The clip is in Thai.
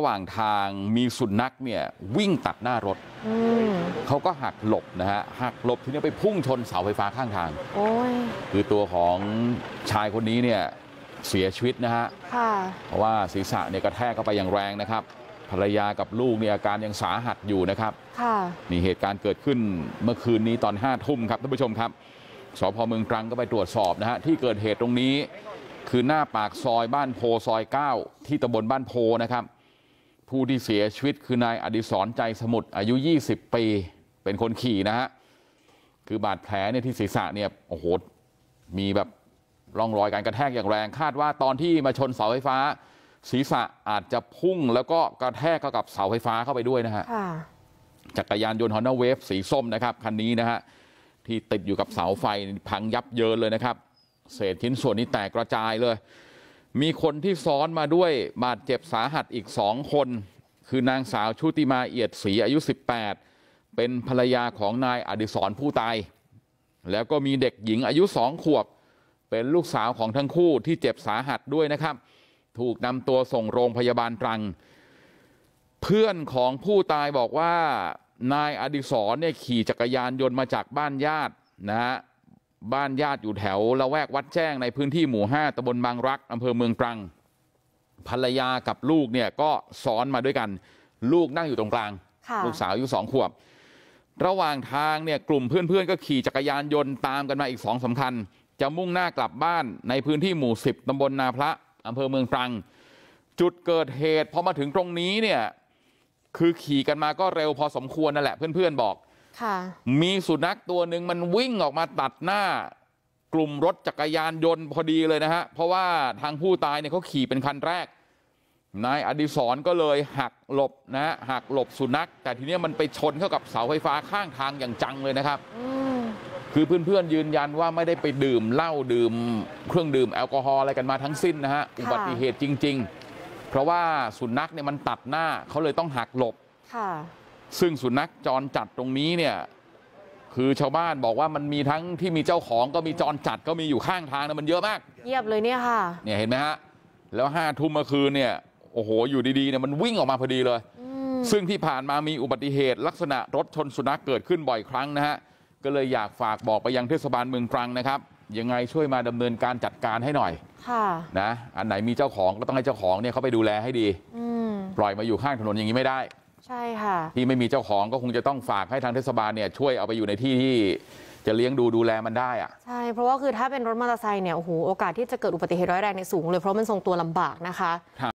ระหว่างทางมีสุนัขเนี่ยวิ่งตัดหน้ารถ เขาก็หักหลบนะฮะหักหลบทีนี้ไปพุ่งชนเสาไฟฟ้าข้างทางคือตัวของชายคนนี้เนี่ยเสียชีวิตนะฮะเพราะว่าศีรษะเนี่ยกระแทกเข้าไปอย่างแรงนะครับ ภรรยากับลูกเนี่ยอาการยังสาหัสอยู่นะครับนี่เหตุการณ์เกิดขึ้นเมื่อคืนนี้ตอนห้าทุ่มครับท่านผู้ชมครับสพเมืองตรังก็ไปตรวจสอบนะฮะที่เกิดเหตุตรงนี้คือหน้าปากซอยบ้านโพซอย9ที่ตำบลบ้านโพนะครับผู้ที่เสียชีวิตคือนายอดีศรใจสมุทรอายุ๒๐ปีเป็นคนขี่นะฮะคือบาดแผลเนี่ยที่ศีรษะเนี่ยโอ้โหมีแบบร่องรอยการกระแทกอย่างแรง คาดว่าตอนที่มาชนเสาไฟฟ้า ศีรษะอาจจะพุ่งแล้วก็กระแทกเข้ากับเสาไฟฟ้าเข้าไปด้วยนะฮะจักรยานยนต์ฮอนด้าเวฟสีส้มนะครับคันนี้นะฮะที่ติดอยู่กับเสาไฟพังยับเยินเลยนะครับ เศษชิ้นส่วนนี้แตกกระจายเลยมีคนที่ซ้อนมาด้วยบาดเจ็บสาหัสอีก๒คน คือนางสาว ชุติมาเอียดศรีอายุ 18 เป็นภรรยาของนายอดิศรผู้ตาย แล้วก็มีเด็กหญิงอายุงขวบ เป็นลูกสาวของทั้งคู่ที่เจ็บสาหัสด้วยนะครับ ถูกนำตัวส่งโรงพยาบาลตรัง เพื่อนของผู้ตายบอกว่านายอดิศรเนี่ยขี่จักรยานยนต์มาจากบ้านญาตินะฮะบ้านญาติอยู่แถวระแวกวัดแจ้งในพื้นที่หมู่๕ตะบนบางรัก อำเภอเมืองตรัง ภรรยากับลูกเนี่ยก็ซ้อนมาด้วยกัน ลูกนั่งอยู่ตรงกลาง ลูกสาวอายุสองขวบ ระหว่างทางเนี่ยกลุ่มเพื่อนๆ ก็ขี่จักรยานยนต์ตามกันมาอีกสองสาคันจะมุ่งหน้ากลับบ้านในพื้นที่หมู่สิบตำบลนาพระ อำเภอเมืองตรัง จุดเกิดเหตุพอมาถึงตรงนี้เนี่ย คือขี่กันมาก็เร็วพอสมควรนั่นแหละเพื่อนๆ บอกค่ะมีสุนัขตัวหนึ่งมันวิ่งออกมาตัดหน้า กลุ่มรถจักรยานยนต์พอดีเลยนะฮะเพราะว่าทางผู้ตายเนี่ยเขาขี่เป็นคันแรกนายอดีศรก็เลยหักหลบนะฮะหักหลบสุนัข แต่ทีนี้มันไปชนเข้ากับเสาไฟฟ้าข้างทางอย่างจังเลยนะครับ คือเพื่อนๆยืนยันว่าไม่ได้ไปดื่มเหล้าดื่ม เครื่องดื่มแอลกอฮอล์อะไรกันมาทั้งสิ้นนะฮะอุบัติเหตุจริง ๆ เพราะว่าสุนัขเนี่ยมันตัดหน้าเขาเลยต้องหักหลบ ค่ะซึ่งสุนัขจรจัดตรงนี้เนี่ยคือชาวบ้านบอกว่ามันมีทั้งที่มีเจ้าของก็มีจรจัดก็มีอยู่ข้างทางนะมันเยอะมากเยียบเลยเนี่ยค่ะเนี่ยเห็นไหมฮะ แล้วห้าทุ่มเมื่อคืนเนี่ย โอ้โหอยู่ดีๆเนี่ยมันวิ่งออกมาพอดีเลย ซึ่งที่ผ่านมามีอุบัติเหตุ ลักษณะรถชนสุนัขเกิดขึ้นบ่อยครั้งนะฮะ ก็เลยอยากฝากบอกไปยังเทศบาลเมืองตรังนะครับ ยังไงช่วยมาดำเนินการจัดการให้หน่อยค่ะนะอันไหนมีเจ้าของก็ต้องให้เจ้าของเนี่ยเขาไปดูแลให้ดีปล่อยมาอยู่ข้างถนนอย่างนี้ไม่ได้ใช่ค่ะ ที่ไม่มีเจ้าของก็คงจะต้องฝากให้ทางเทศบาลเนี่ยช่วยเอาไปอยู่ในที่ที่จะเลี้ยงดูดูแลมันได้อะใช่เพราะว่าคือถ้าเป็นรถมอเตอร์ไซค์เนี่ยโอ้โหโอกาสที่จะเกิดอุบัติเหตุร้ายแรงเนี่ยสูงเลย เพราะมันทรงตัวลำบากนะคะ